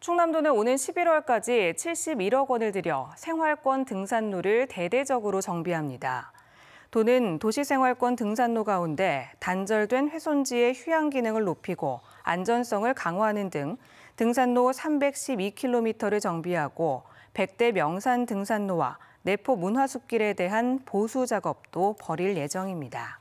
충남도는 오는 11월까지 71억 원을 들여 생활권 등산로를 대대적으로 정비합니다. 도는 도시생활권 등산로 가운데 단절된 훼손지의 휴양 기능을 높이고 안전성을 강화하는 등 등산로 312km를 정비하고 백대 명산 등산로와 내포 문화숲길에 대한 보수 작업도 벌일 예정입니다.